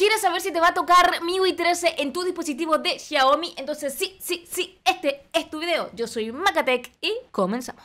¿Quieres saber si te va a tocar MIUI 13 en tu dispositivo de Xiaomi? Entonces sí, sí, sí, este es tu video. Yo soy Macatec y comenzamos.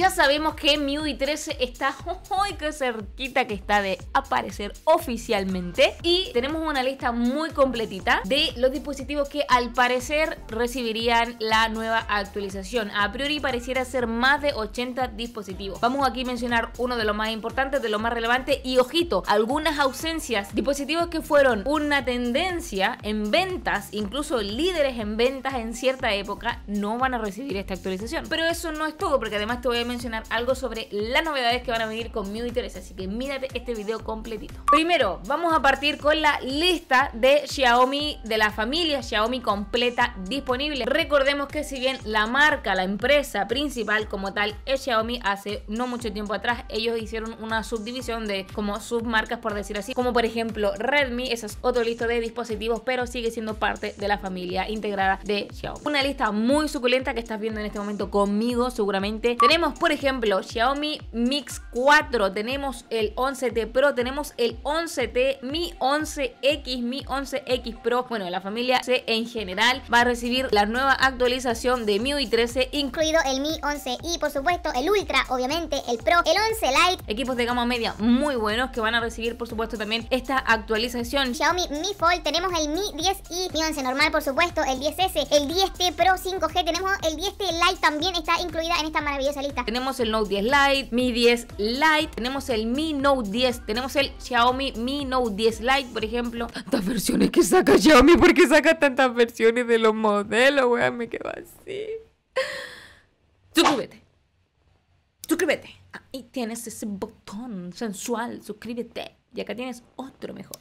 Ya sabemos que MIUI 13 está, hoy cerquita que está de aparecer oficialmente. Y tenemos una lista muy completita de los dispositivos que al parecer recibirían la nueva actualización. A priori pareciera ser más de 80 dispositivos. Vamos aquí a mencionar uno de los más importantes, de los más relevantes y ojito, algunas ausencias. Dispositivos que fueron una tendencia en ventas, incluso líderes en ventas en cierta época, no van a recibir esta actualización. Pero eso no es todo, porque además te voy a mencionar algo sobre las novedades que van a venir con mi interés así que mírate este video completito. Primero, vamos a partir con la lista de Xiaomi, de la familia Xiaomi completa disponible. Recordemos que si bien la marca, la empresa principal como tal es Xiaomi, hace no mucho tiempo atrás ellos hicieron una subdivisión de como submarcas por decir así, como por ejemplo Redmi, ese es otro listo de dispositivos, pero sigue siendo parte de la familia integrada de Xiaomi. Una lista muy suculenta que estás viendo en este momento conmigo seguramente. Tenemos por ejemplo, Xiaomi Mix 4, tenemos el 11T Pro, tenemos el 11T, Mi 11X, Mi 11X Pro. Bueno, la familia C en general va a recibir la nueva actualización de MIUI 13, incluido el Mi 11 y por supuesto el Ultra, obviamente el Pro, el 11 Lite. Equipos de gama media muy buenos que van a recibir por supuesto también esta actualización. Xiaomi Mi Fold, tenemos el Mi 10i, Mi 11 normal por supuesto, el 10S, el 10T Pro 5G, tenemos el 10T Lite también está incluida en esta maravillosa lista tenemos el Note 10 Lite, Mi 10 Lite, tenemos el Mi Note 10, tenemos el Xiaomi Mi Note 10 Lite, por ejemplo. Tantas versiones que saca Xiaomi, ¿por qué saca tantas versiones de los modelos, weón? Me quedo así. Suscríbete. Suscríbete. Ahí tienes ese botón sensual, suscríbete. Y acá tienes otro mejor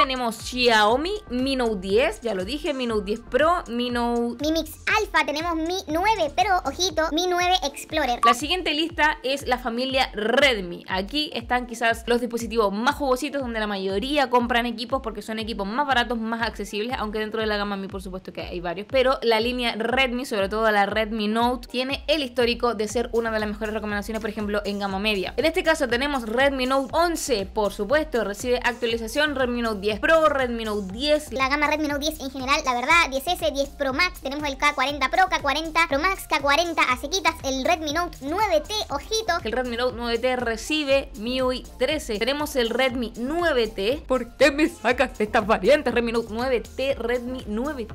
tenemos Xiaomi Mi Note 10, ya lo dije, Mi Note 10 Pro, Mi Note... Mi Mix Alpha, tenemos Mi 9, pero ojito, Mi 9 Explorer. La siguiente lista es la familia Redmi. Aquí están quizás los dispositivos más jugositos donde la mayoría compran equipos porque son equipos más baratos, más accesibles, aunque dentro de la gama Mi por supuesto que hay varios, pero la línea Redmi, sobre todo la Redmi Note, tiene el histórico de ser una de las mejores recomendaciones, por ejemplo, en gama media. En este caso tenemos Redmi Note 11, por supuesto, recibe actualización Redmi Note 10 Pro, Redmi Note 10. La gama Redmi Note 10 en general, la verdad, 10S, 10 Pro Max, tenemos el K40 Pro, K40 Pro Max, K40 quitas el Redmi Note 9T, ojito. El Redmi Note 9T recibe MIUI 13. Tenemos el Redmi 9T. ¿Por qué me sacas estas variantes? Redmi Note 9T, Redmi 9T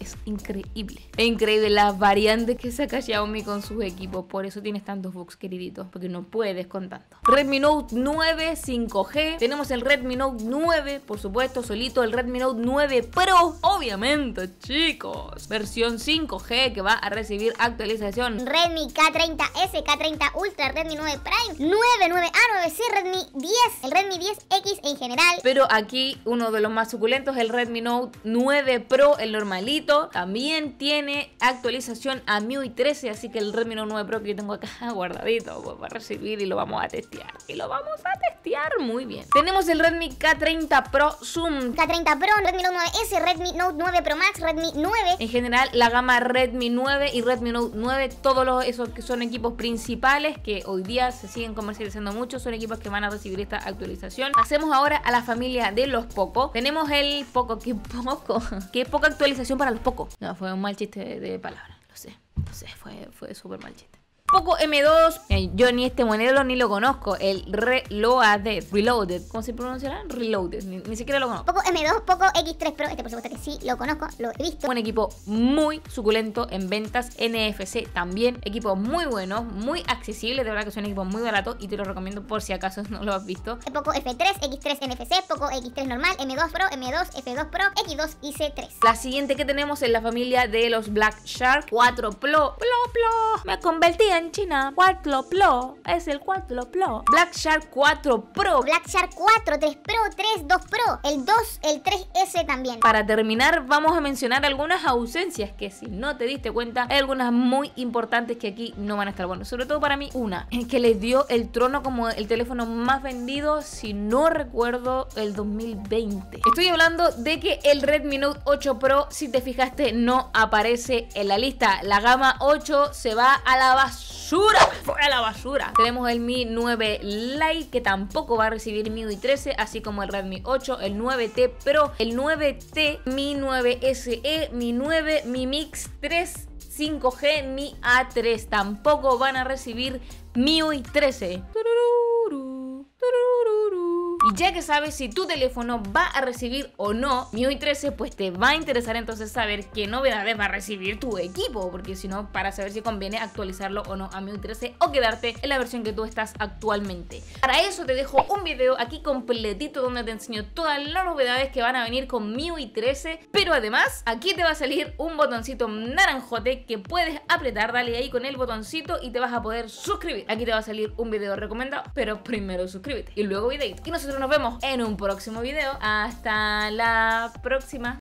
es increíble. Es increíble la variante que saca Xiaomi con sus equipos. Por eso tienes tantos bugs, queriditos. Porque no puedes con tanto. Redmi Note 9 5G. Tenemos el Redmi Note 9, por supuesto, solito. El Redmi Note 9 Pro. Obviamente, chicos. Versión 5G que va a recibir actualización. Redmi K30S, K30 Ultra, Redmi 9 Prime, 99 9A9C, Redmi 10, el Redmi 10X en general. Pero aquí uno de los más suculentos, el Redmi Note 9 Pro, el malito, También tiene actualización a MIUI 13, así que el Redmi Note 9 Pro que yo tengo acá guardadito pues, va recibir y lo vamos a testear. Y lo vamos a testear muy bien. Tenemos el Redmi K30 Pro Zoom. K30 Pro, Redmi Note 9S, Redmi Note 9 Pro Max, Redmi 9. En general, la gama Redmi 9 y Redmi Note 9, todos esos que son equipos principales que hoy día se siguen comercializando mucho, son equipos que van a recibir esta actualización. hacemos ahora a la familia de los Poco. Tenemos el Poco, que poco, que poca actualización para los pocos. No, fue un mal chiste de, palabras. palabra, lo sé, lo sé, fue, fue súper mal chiste. Poco M2. Eh, yo ni este modelo ni lo conozco. El Reloaded. Reloaded. ¿Cómo se pronunciará? Reloaded. Ni, siquiera lo conozco. Poco M2, Poco X3 Pro. Este por supuesto que sí lo conozco, lo he visto. Un equipo muy suculento en ventas. NFC también. Equipo muy bueno muy accesible De verdad que es un equipo muy barato y te lo recomiendo por si acaso no lo has visto. Eh, poco F3, X3 NFC, Poco X3 normal, M2 Pro, M2, F2 Pro, X2 y C3. La siguiente que tenemos es la familia de los Black Shark 4 Pro. Plo, plo. Me convertí en China, China, Pro es el Pro. Black Shark 4 Pro. Black Shark 4, 3 Pro, 3, 2 Pro, el 2, el 3S también. Para terminar, vamos a mencionar algunas ausencias que si no te diste cuenta, hay algunas muy importantes que aquí no van a estar. Bueno, sobre todo para mí, una, que les dio el trono como el teléfono más vendido, si no recuerdo, el 2020. Estoy hablando de que el Redmi Note 8 Pro, si te fijaste, no aparece en la lista. La gama 8 se va a la basura basura! ¡Fuera la basura! Tenemos el Mi 9 Lite que tampoco va a recibir MIUI 13, así como el Redmi 8, el 9T Pro, el 9T, Mi 9 SE, Mi 9, Mi Mix 3 5G, Mi A3. Tampoco van a recibir MIUI 13. ¡Tururú! ya que sabes si tu teléfono va a recibir o no MIUI 13, pues te va a interesar entonces saber qué novedades va a recibir tu equipo, porque si no, para saber si conviene actualizarlo o no a MIUI 13 o quedarte en la versión que tú estás actualmente. Para eso te dejo un video aquí completito donde te enseño todas las novedades que van a venir con MIUI 13, pero además aquí te va a salir un botoncito naranjote que puedes apretar, dale ahí con el botoncito y te vas a poder suscribir. Aquí te va a salir un video recomendado, pero primero suscríbete y luego videito. Y nosotros nos vemos en un próximo video. Hasta la próxima.